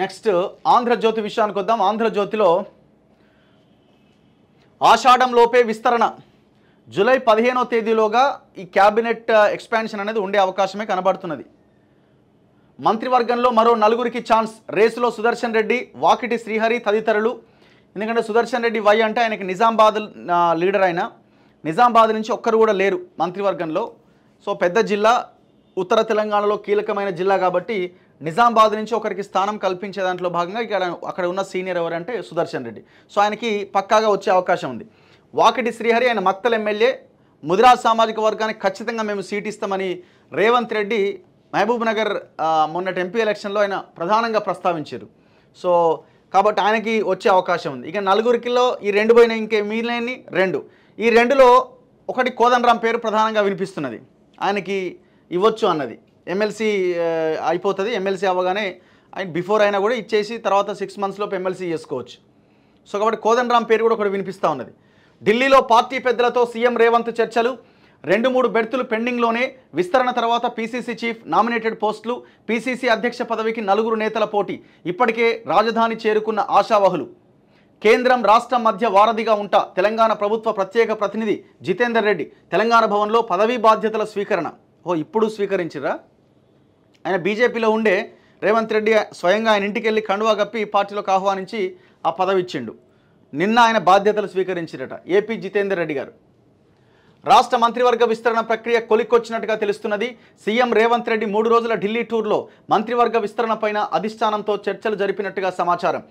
next Andhra Jyothi విషయానికి వద్దాం ఆంధ్రజ్యోతిలో ఆషాఢంలోపే విస్తరణ జూలై పదిహేనో తేదీలోగా ఈ క్యాబినెట్ ఎక్స్పాన్షన్ అనేది ఉండే అవకాశమే కనబడుతున్నది మంత్రివర్గంలో మరో నలుగురికి ఛాన్స్ రేసులో సుదర్శన్ రెడ్డి వాకిటి శ్రీహరి తదితరులు ఎందుకంటే సుదర్శన్ రెడ్డి వై అంటే ఆయనకి నిజామాబాద్ లీడర్ అయిన నిజామాబాద్ నుంచి ఒక్కరు కూడా లేరు మంత్రివర్గంలో సో పెద్ద జిల్లా ఉత్తర తెలంగాణలో కీలకమైన జిల్లా కాబట్టి నిజామాబాద్ నుంచి ఒకరికి స్థానం కల్పించే దాంట్లో భాగంగా ఇక్కడ అక్కడ ఉన్న సీనియర్ ఎవరంటే సుదర్శన్ రెడ్డి సో ఆయనకి పక్కాగా వచ్చే అవకాశం ఉంది వాకిటి శ్రీహరి ఆయన మక్తల ఎమ్మెల్యే ముదిరాజ్ సామాజిక వర్గానికి ఖచ్చితంగా మేము సీట్ ఇస్తామని రేవంత్ రెడ్డి మహబూబ్ నగర్ మొన్నటి ఎంపీ ఎలక్షన్లో ఆయన ప్రధానంగా ప్రస్తావించారు సో కాబట్టి ఆయనకి వచ్చే అవకాశం ఉంది ఇక నలుగురికిలో ఈ రెండు పోయిన ఇంకే మిగిలిన రెండు ఈ రెండులో ఒకటి కోదండరాం పేరు ప్రధానంగా వినిపిస్తున్నది ఆయనకి ఇవ్వచ్చు అన్నది ఎమ్మెల్సీ అయిపోతుంది ఎమ్మెల్సీ అవ్వగానే ఆయన బిఫోర్ అయినా కూడా ఇచ్చేసి తర్వాత సిక్స్ లోపు ఎమ్మెల్సీ చేసుకోవచ్చు సో కాబట్టి కోదండరామ్ పేరు కూడా ఒకటి వినిపిస్తూ ఉన్నది ఢిల్లీలో పార్టీ పెద్దలతో సీఎం రేవంత్ చర్చలు రెండు మూడు బెర్తులు పెండింగ్లోనే విస్తరణ తర్వాత పీసీసీ చీఫ్ నామినేటెడ్ పోస్టులు పీసీసీ అధ్యక్ష పదవికి నలుగురు నేతల పోటీ ఇప్పటికే రాజధాని చేరుకున్న ఆశావహులు కేంద్రం రాష్ట్రం మధ్య వారధిగా ఉంటా తెలంగాణ ప్రభుత్వ ప్రత్యేక ప్రతినిధి జితేందర్ రెడ్డి తెలంగాణ భవన్లో పదవీ బాధ్యతల స్వీకరణ ఓ ఇప్పుడు స్వీకరించరా ఆయన బీజేపీలో ఉండే రేవంత్ రెడ్డి స్వయంగా ఆయన ఇంటికి వెళ్ళి కండువా కప్పి పార్టీలోకి ఆహ్వానించి ఆ పదవి ఇచ్చిండు నిన్న ఆయన బాధ్యతలు స్వీకరించారట ఏపీ జితేందర్ రెడ్డి గారు రాష్ట్ర మంత్రివర్గ విస్తరణ ప్రక్రియ కొలిక్కొచ్చినట్టుగా తెలుస్తున్నది సీఎం రేవంత్ రెడ్డి మూడు రోజుల ఢిల్లీ టూర్లో మంత్రివర్గ విస్తరణపైన అధిష్టానంతో చర్చలు జరిపినట్టుగా సమాచారం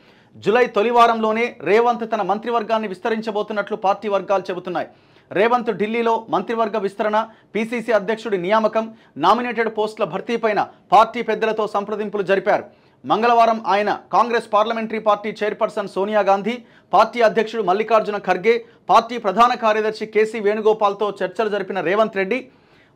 జులై తొలివారంలోనే రేవంత్ తన మంత్రివర్గాన్ని విస్తరించబోతున్నట్లు పార్టీ వర్గాలు చెబుతున్నాయి రేవంత్ ఢిల్లీలో మంత్రివర్గ విస్తరణ పీసీసీ అధ్యక్షుడి నియామకం నామినేటెడ్ పోస్టుల భర్తీపైన పార్టీ పెద్దలతో సంప్రదింపులు జరిపారు మంగళవారం ఆయన Congress parliamentary party chairperson Sonia Gandhi party అధ్యక్షుడు మల్లికార్జున ఖర్గే పార్టీ ప్రధాన కార్యదర్శి కేసీ వేణుగోపాల్తో చర్చలు జరిపిన రేవంత్ రెడ్డి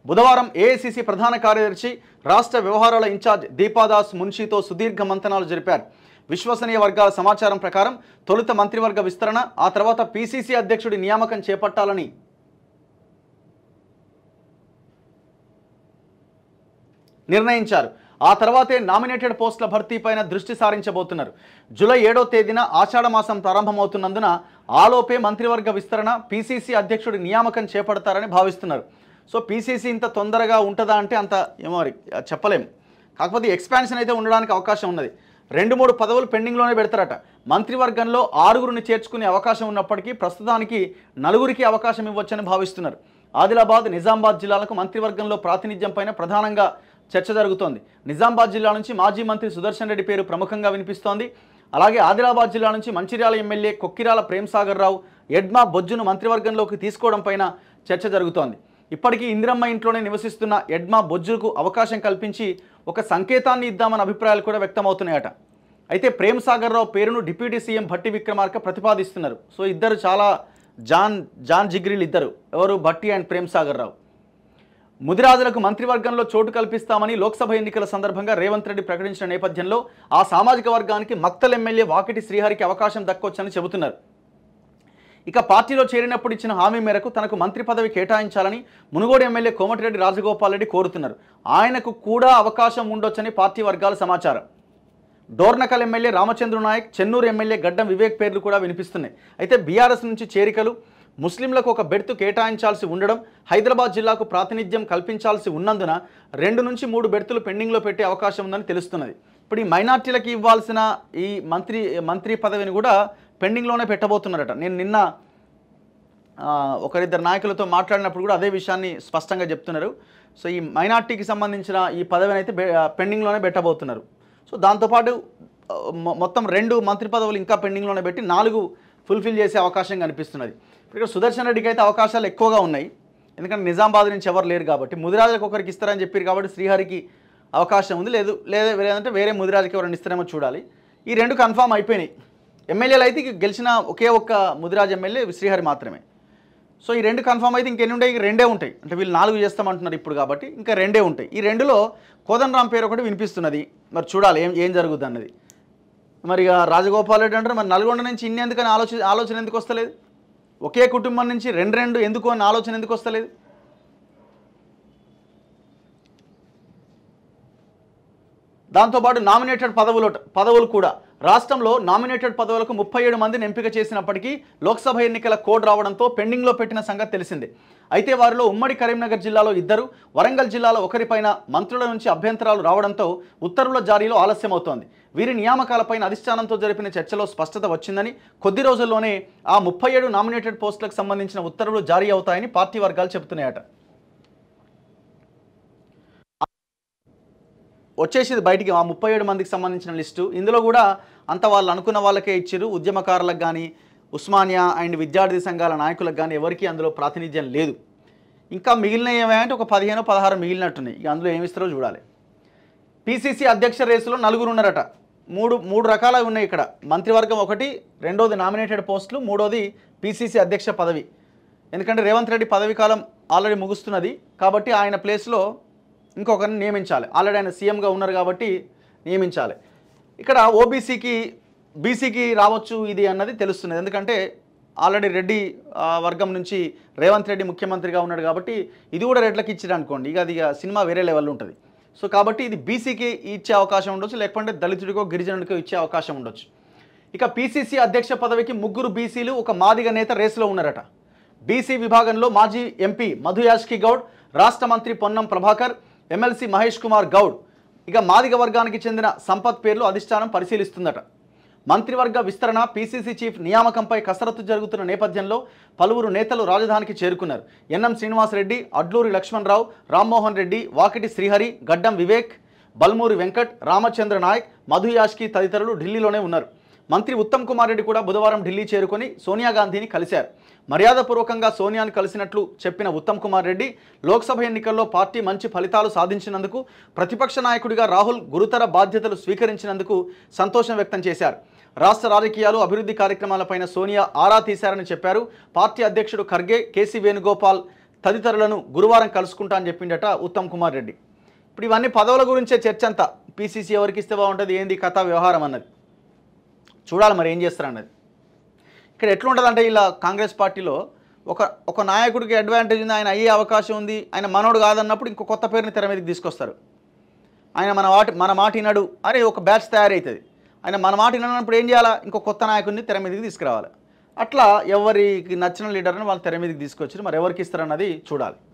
బుధవారం ఏఐసిసి ప్రధాన కార్యదర్శి రాష్ట్ర వ్యవహారాల ఇన్ఛార్జ్ దీపాదాస్ మున్షితో సుదీర్ఘ మంతనాలు జరిపారు విశ్వసనీయ వర్గాల సమాచారం ప్రకారం తొలుత మంత్రివర్గ విస్తరణ ఆ తర్వాత పీసీసీ అధ్యక్షుడి నియామకం చేపట్టాలని నిర్ణయించారు ఆ తర్వాతే నామినేటెడ్ పోస్టుల భర్తీపైన దృష్టి సారించబోతున్నారు జూలై ఏడో తేదీన ఆషాఢమాసం ప్రారంభమవుతున్నందున ఆలోపే మంత్రివర్గ విస్తరణ పీసీసీ అధ్యక్షుడి నియామకం చేపడతారని భావిస్తున్నారు సో పీసీసీ ఇంత తొందరగా ఉంటుందా అంటే అంత ఏమో చెప్పలేము కాకపోతే ఎక్స్పాన్షన్ అయితే ఉండడానికి అవకాశం ఉన్నది రెండు మూడు పదవులు పెండింగ్లోనే పెడతారట మంత్రివర్గంలో ఆరుగురిని చేర్చుకునే అవకాశం ఉన్నప్పటికీ ప్రస్తుతానికి నలుగురికి అవకాశం ఇవ్వచ్చని భావిస్తున్నారు ఆదిలాబాద్ నిజామాబాద్ జిల్లాలకు మంత్రివర్గంలో ప్రాతినిధ్యం పైన ప్రధానంగా చర్చ జరుగుతోంది నిజామాబాద్ జిల్లా నుంచి మాజీ మంత్రి సుదర్శన్ రెడ్డి పేరు ప్రముఖంగా వినిపిస్తోంది అలాగే ఆదిలాబాద్ జిల్లా నుంచి మంచిర్యాల ఎమ్మెల్యే కొక్కిరాల ప్రేమ్సాగర్ రావు ఎడ్మా బొజ్జును మంత్రివర్గంలోకి తీసుకోవడం పైన చర్చ జరుగుతోంది ఇప్పటికీ ఇందిరమ్మ ఇంట్లోనే నివసిస్తున్న ఎడ్మా బొజ్జులకు అవకాశం కల్పించి ఒక సంకేతాన్ని ఇద్దామన్న అభిప్రాయాలు కూడా వ్యక్తమవుతున్నాయట అయితే ప్రేమ్ సాగర్రావు పేరును డిప్యూటీ సీఎం భట్టి విక్రమార్క ప్రతిపాదిస్తున్నారు సో ఇద్దరు చాలా జాన్ జాన్ జిగ్రీలు ఇద్దరు ఎవరు భట్టి అండ్ ప్రేమ్ సాగర్రావు ముదిరాజులకు మంత్రివర్గంలో చోటు కల్పిస్తామని లోక్సభ ఎన్నికల సందర్భంగా రేవంత్ రెడ్డి ప్రకటించిన నేపథ్యంలో ఆ సామాజిక వర్గానికి మక్తల్ ఎమ్మెల్యే వాకిటి శ్రీహరికి అవకాశం దక్కొచ్చని చెబుతున్నారు ఇక పార్టీలో చేరినప్పుడు ఇచ్చిన హామీ మేరకు తనకు మంత్రి పదవి కేటాయించాలని మునుగోడు ఎమ్మెల్యే కోమటిరెడ్డి రాజగోపాల్ రెడ్డి కోరుతున్నారు ఆయనకు కూడా అవకాశం ఉండొచ్చని పార్టీ వర్గాల సమాచారం డోర్నకల్ ఎమ్మెల్యే రామచంద్ర నాయక్ చెన్నూరు ఎమ్మెల్యే గడ్డం వివేక్ పేర్లు కూడా వినిపిస్తున్నాయి అయితే బీఆర్ఎస్ నుంచి చేరికలు ముస్లింలకు ఒక బెర్త్ కేటాయించాల్సి ఉండడం హైదరాబాద్ జిల్లాకు ప్రాతినిధ్యం కల్పించాల్సి ఉన్నందున రెండు నుంచి మూడు బెర్తులు పెండింగ్లో పెట్టే అవకాశం ఉందని తెలుస్తున్నది ఇప్పుడు ఈ మైనార్టీలకు ఇవ్వాల్సిన ఈ మంత్రి మంత్రి పదవిని కూడా పెండింగ్లోనే పెట్టబోతున్నారట నేను నిన్న ఒకరిద్దరు నాయకులతో మాట్లాడినప్పుడు కూడా అదే విషయాన్ని స్పష్టంగా చెప్తున్నారు సో ఈ మైనార్టీకి సంబంధించిన ఈ పదవిని అయితే పెండింగ్లోనే పెట్టబోతున్నారు సో దాంతోపాటు మొత్తం రెండు మంత్రి పదవులు ఇంకా పెండింగ్లోనే పెట్టి నాలుగు ఫుల్ఫిల్ చేసే అవకాశం కనిపిస్తున్నది ఇక్కడ సుదర్శన్ రెడ్డికి అయితే అవకాశాలు ఎక్కువగా ఉన్నాయి ఎందుకంటే నిజామాబాద్ నుంచి ఎవరు లేరు కాబట్టి ముదిరాజులకు ఒకరికి ఇస్తారని చెప్పారు కాబట్టి శ్రీహరికి అవకాశం ఉంది లేదు లేదంటే వేరే ముదిరాజుకి ఎవరైనా ఇస్తారేమో చూడాలి ఈ రెండు కన్ఫామ్ అయిపోయినాయి ఎమ్మెల్యేలు అయితే గెలిచిన ఒకే ఒక్క ముదిరాజ్ ఎమ్మెల్యే శ్రీహరి మాత్రమే సో ఈ రెండు కన్ఫామ్ అయితే ఇంకెన్ని ఉంటాయి రెండే ఉంటాయి అంటే వీళ్ళు నాలుగు చేస్తామంటున్నారు ఇప్పుడు కాబట్టి ఇంకా రెండే ఉంటాయి ఈ రెండులో కోదండరామ్ పేరు ఒకటి వినిపిస్తున్నది మరి చూడాలి ఏం ఏం జరుగుతుంది అన్నది మరి రాజగోపాల్ రెడ్డి అంటారు మరి నల్గొండ నుంచి ఇన్ని ఎందుకని ఆలోచన ఆలోచన ఎందుకు వస్తలేదు ఒకే కుటుంబం నుంచి రెండు రెండు ఎందుకు అని ఆలోచన ఎందుకు వస్తలేదు దాంతోపాటు నామినేటెడ్ పదవులు పదవులు కూడా రాష్ట్రంలో నామినేటెడ్ పదవులకు ముప్పై ఏడు మందిని ఎంపిక చేసినప్పటికీ లోక్సభ ఎన్నికల కోడ్ రావడంతో పెండింగ్లో పెట్టిన సంగతి తెలిసిందే అయితే వారిలో ఉమ్మడి కరీంనగర్ జిల్లాలో ఇద్దరు వరంగల్ జిల్లాలో ఒకరిపైన మంత్రుల నుంచి అభ్యంతరాలు రావడంతో ఉత్తర్వుల జారీలో ఆలస్యమవుతోంది వీరి నియామకాలపైన అధిష్టానంతో జరిపిన చర్చలో స్పష్టత వచ్చిందని కొద్ది రోజుల్లోనే ఆ ముప్పై ఏడు నామినేటెడ్ పోస్టులకు సంబంధించిన ఉత్తర్వులు జారీ అవుతాయని పార్టీ వర్గాలు చెబుతున్నాయట వచ్చేసేది బయటికి ఆ ముప్పై ఏడు మందికి సంబంధించిన లిస్టు ఇందులో కూడా అంత వాళ్ళు అనుకున్న వాళ్ళకే ఇచ్చారు ఉద్యమకారులకు కానీ ఉస్మానియా అండ్ విద్యార్థి సంఘాల నాయకులకు కానీ ఎవరికీ అందులో ప్రాతినిధ్యం లేదు ఇంకా మిగిలిన ఏమంటే ఒక పదిహేను పదహారు మిగిలినట్టున్నాయి ఇక అందులో ఏమిస్తారో చూడాలి పీసీసీ అధ్యక్ష రేసులో నలుగురు ఉన్నారట మూడు మూడు రకాలవి ఉన్నాయి ఇక్కడ మంత్రివర్గం ఒకటి రెండోది నామినేటెడ్ పోస్టులు మూడోది పీసీసీ అధ్యక్ష పదవి ఎందుకంటే రేవంత్ రెడ్డి పదవీ కాలం ఆల్రెడీ ముగుస్తున్నది కాబట్టి ఆయన ప్లేస్లో ఇంకొకరిని నియమించాలి ఆల్రెడీ ఆయన సీఎంగా ఉన్నారు కాబట్టి నియమించాలి ఇక్కడ ఓబీసీకి బీసీకి రావచ్చు ఇది అన్నది తెలుస్తున్నది ఎందుకంటే ఆల్రెడీ రెడ్డి వర్గం నుంచి రేవంత్ రెడ్డి ముఖ్యమంత్రిగా ఉన్నాడు కాబట్టి ఇది కూడా రెడ్లకి ఇచ్చారు అనుకోండి ఇక అది సినిమా వేరే లెవెల్లో ఉంటుంది సో కాబట్టి ఇది బీసీకి ఇచ్చే అవకాశం ఉండొచ్చు లేకపోతే దళితుడికో గిరిజనుడికో ఇచ్చే అవకాశం ఉండొచ్చు ఇక పీసీసీ అధ్యక్ష పదవికి ముగ్గురు బీసీలు ఒక మాదిగ నేత రేసులో ఉన్నారట బీసీ విభాగంలో మాజీ ఎంపీ మధు యాష్కి గౌడ్ రాష్ట్ర మంత్రి పొన్నం ప్రభాకర్ ఎమ్మెల్సీ మహేష్ కుమార్ గౌడ్ ఇక మాదిగ వర్గానికి చెందిన సంపత్ పేర్లు అధిష్టానం పరిశీలిస్తుందట మంత్రివర్గ విస్తరణ పీసీసీ చీఫ్ నియామకంపై కసరత్తు జరుగుతున్న నేపథ్యంలో పలువురు నేతలు రాజధానికి చేరుకున్నారు ఎన్ఎం శ్రీనివాసరెడ్డి అడ్లూరి లక్ష్మణరావు రామ్మోహన్ రెడ్డి వాకిటి శ్రీహరి గడ్డం వివేక్ బల్మూరి వెంకట్ రామచంద్ర నాయక్ మధుయాష్కి తదితరులు ఢిల్లీలోనే ఉన్నారు మంత్రి ఉత్తమ్ కుమార్ రెడ్డి కూడా బుధవారం ఢిల్లీ చేరుకొని సోనియా గాంధీని కలిశారు మర్యాదపూర్వకంగా సోనియాను కలిసినట్లు చెప్పిన ఉత్తమ్ కుమార్ రెడ్డి లోక్సభ ఎన్నికల్లో పార్టీ మంచి ఫలితాలు సాధించినందుకు ప్రతిపక్ష నాయకుడిగా రాహుల్ గురుతర బాధ్యతలు స్వీకరించినందుకు సంతోషం వ్యక్తం చేశారు రాష్ట్ర రాజకీయాలు అభివృద్ధి కార్యక్రమాలపైన సోనియా ఆరా తీశారని చెప్పారు పార్టీ అధ్యక్షుడు ఖర్గే కేసీ వేణుగోపాల్ తదితరులను గురువారం కలుసుకుంటా అని చెప్పిండట ఉత్తమ్ కుమార్ రెడ్డి ఇప్పుడు ఇవన్నీ పదవుల గురించే చర్చ అంతా పీసీసీ ఎవరికి ఇస్తే బాగుంటుంది ఏంది కథా వ్యవహారం అన్నది చూడాలి మరి ఏం చేస్తారన్నది ఇక్కడ ఎట్లుంటుందంటే ఇలా కాంగ్రెస్ పార్టీలో ఒక ఒక నాయకుడికి అడ్వాంటేజ్ ఉంది ఆయన అయ్యే అవకాశం ఉంది ఆయన మనోడు కాదన్నప్పుడు ఇంకో కొత్త పేరుని తెర మీదకి తీసుకొస్తారు ఆయన మన వాటి మన మాట వినడు అరే ఒక బ్యాచ్ తయారవుతుంది ఆయన మన మాట వినప్పుడు ఏం చేయాలా ఇంకో కొత్త నాయకుడిని తెర మీదకి తీసుకురావాలి అట్లా ఎవరికి నచ్చిన లీడర్ని వాళ్ళు తెర మీదకి తీసుకొచ్చి మరి ఎవరికి ఇస్తారన్నది చూడాలి